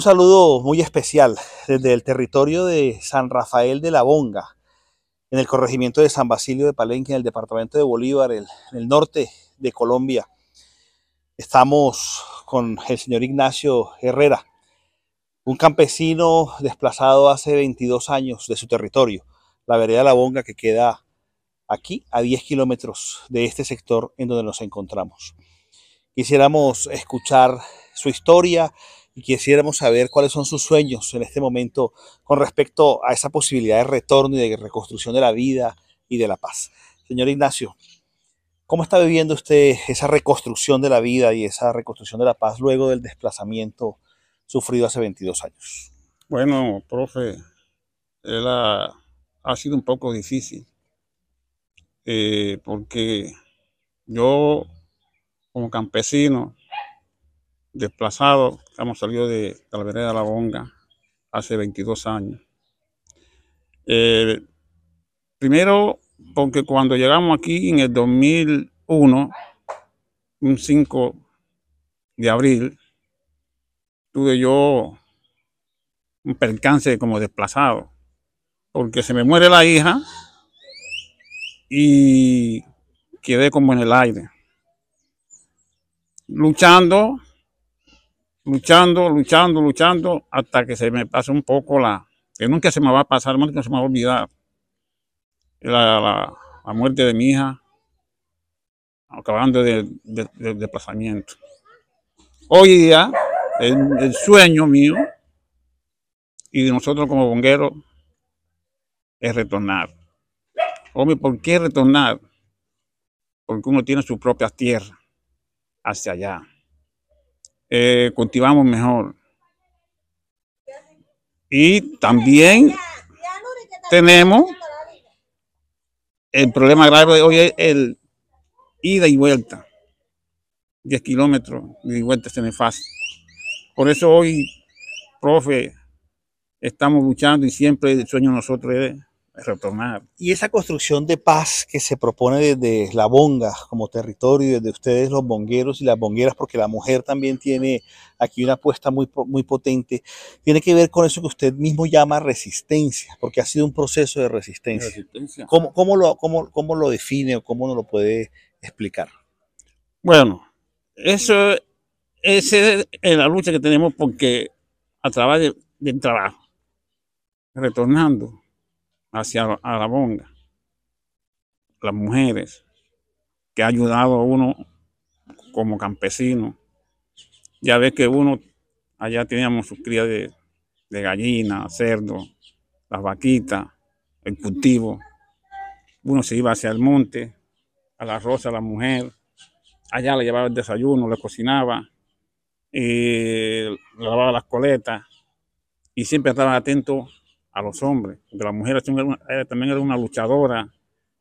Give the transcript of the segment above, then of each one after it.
Un saludo muy especial desde el territorio de San Rafael de la Bonga, en el corregimiento de San Basilio de Palenque, en el departamento de Bolívar, en el norte de Colombia. Estamos con el señor Ignacio Herrera, un campesino desplazado hace 22 años de su territorio, la vereda La Bonga, que queda aquí a 10 kilómetros de este sector en donde nos encontramos. Quisiéramos escuchar su historia, y quisiéramos saber cuáles son sus sueños en este momento con respecto a esa posibilidad de retorno y de reconstrucción de la vida y de la paz. Señor Ignacio, ¿cómo está viviendo usted esa reconstrucción de la vida y esa reconstrucción de la paz luego del desplazamiento sufrido hace 22 años? Bueno, profe, ha, sido un poco difícil eh, porque yo como campesino Desplazado, hemos salido de vereda de la Bonga hace 22 años. Eh, primero, porque cuando llegamos aquí en el 2001, un 5 de abril, tuve yo un percance como desplazado, porque se me muere la hija y quedé como en el aire, luchando luchando, luchando, luchando, hasta que se me pase un poco la, que nunca se me va a pasar, nunca se me va a olvidar, la, muerte de mi hija, acabando del de, de desplazamiento. Hoy día, el, sueño mío y de nosotros como bongueros es retornar. Hombre, ¿por qué retornar? Porque uno tiene su propia tierra hacia allá eh, cultivamos mejor. Y también tenemos el problema grave de hoy es el ida y vuelta. 10 kilómetros de vuelta se me fácil. Por eso hoy, profe, estamos luchando y siempre el sueño nosotros es retornar Y esa construcción de paz que se propone desde la bonga como territorio, desde ustedes los bongueros y las bongueras, porque la mujer también tiene aquí una apuesta muy, muy potente, tiene que ver con eso que usted mismo llama resistencia, porque ha sido un proceso de resistencia. resistencia. ¿Cómo, lo, cómo, ¿Cómo lo define o cómo nos lo puede explicar? Bueno, eso esa es la lucha que tenemos porque a través del trabajo, retornando, hacia la bonga las mujeres, que ha ayudado a uno como campesino. Ya ves que uno, allá teníamos sus crías de, de gallina, cerdo, las vaquitas, el cultivo. Uno se iba hacia el monte, a la rosa, a la mujer. Allá le llevaba el desayuno, le cocinaba, eh, le lavaba las coletas. Y siempre estaba atento a los hombres, porque la mujer también era una luchadora,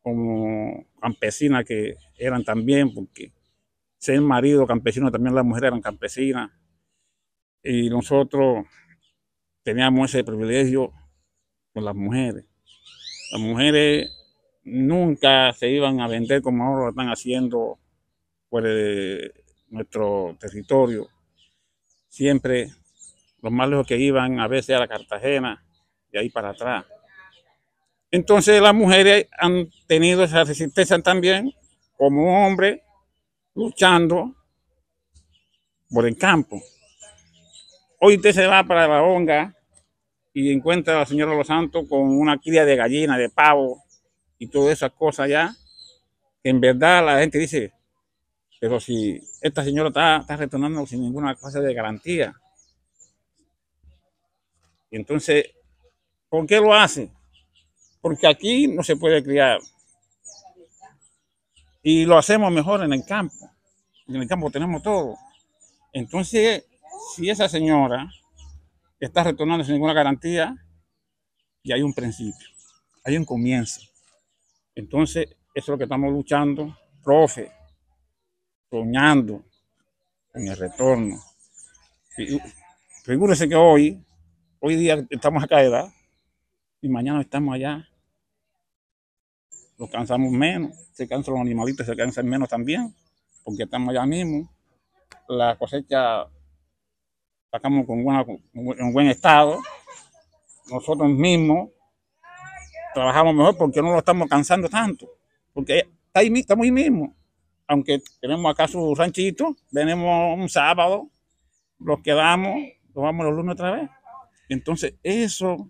como campesina que eran también, porque ser marido campesino también las mujeres eran campesinas, y nosotros teníamos ese privilegio con las mujeres. Las mujeres nunca se iban a vender como ahora lo están haciendo por de nuestro territorio. Siempre lo más lejos que iban, a veces a la Cartagena, de ahí para atrás. Entonces las mujeres han tenido esa resistencia también, como hombre luchando por el campo. Hoy usted se va para la honga y encuentra a la señora Los Santos con una cría de gallina, de pavo y todas esas cosas ya. En verdad la gente dice, pero si esta señora está, retornando sin ninguna clase de garantía. entonces ¿Por qué lo hace? Porque aquí no se puede criar. Y lo hacemos mejor en el campo. En el campo tenemos todo. Entonces, si esa señora está retornando sin ninguna garantía, ya hay un principio, hay un comienzo. Entonces, eso es lo que estamos luchando, profe, soñando en el retorno. Figúrese que hoy, hoy día estamos acá, edad y mañana estamos allá. Los cansamos menos, se cansan los animalitos, se cansan menos también, porque estamos allá mismo. La cosecha sacamos con en buen estado. Nosotros mismos trabajamos mejor porque no lo estamos cansando tanto, porque está ahí, estamos ahí mismo. Aunque tenemos acá su ranchito, venimos un sábado, los quedamos, nos vamos los lunes otra vez. Entonces, eso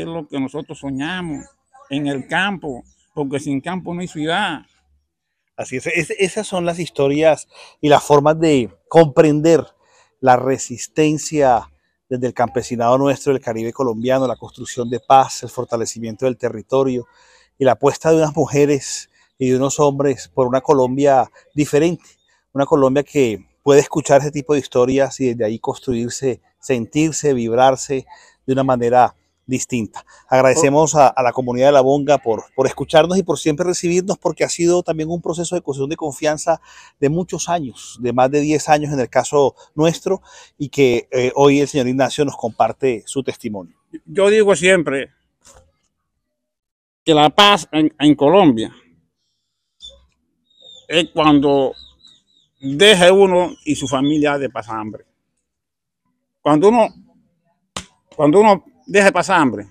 es lo que nosotros soñamos en el campo, porque sin campo no hay ciudad. Así es, es esas son las historias y las formas de comprender la resistencia desde el campesinado nuestro del Caribe colombiano, la construcción de paz, el fortalecimiento del territorio y la apuesta de unas mujeres y de unos hombres por una Colombia diferente, una Colombia que puede escuchar ese tipo de historias y desde ahí construirse, sentirse, vibrarse de una manera distinta. Agradecemos a, la comunidad de La Bonga por, por escucharnos y por siempre recibirnos, porque ha sido también un proceso de construcción de confianza de muchos años, de más de 10 años en el caso nuestro, y que eh, hoy el señor Ignacio nos comparte su testimonio. Yo digo siempre que la paz en, Colombia es cuando deja uno y su familia de pasar hambre. Cuando uno, cuando uno de pasar hambre,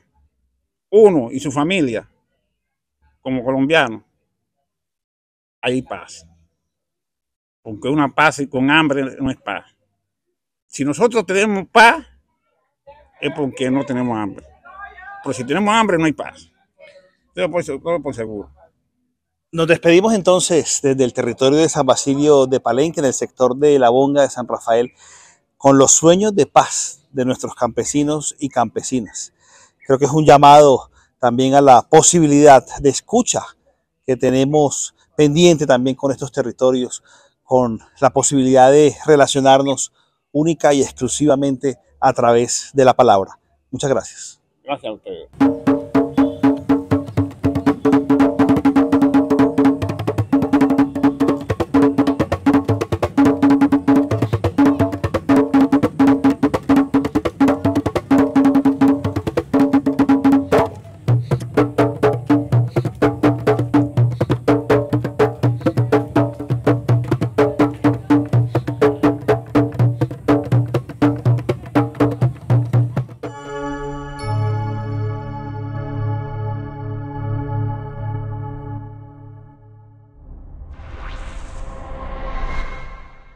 uno y su familia, como colombiano, hay paz. Porque una paz y con hambre no es paz. Si nosotros tenemos paz, es porque no tenemos hambre. Pero si tenemos hambre, no hay paz. Pero por seguro. Nos despedimos entonces desde el territorio de San Basilio de Palenque, en el sector de La Bonga de San Rafael con los sueños de paz de nuestros campesinos y campesinas. Creo que es un llamado también a la posibilidad de escucha que tenemos pendiente también con estos territorios, con la posibilidad de relacionarnos única y exclusivamente a través de la palabra. Muchas gracias. Gracias a ustedes.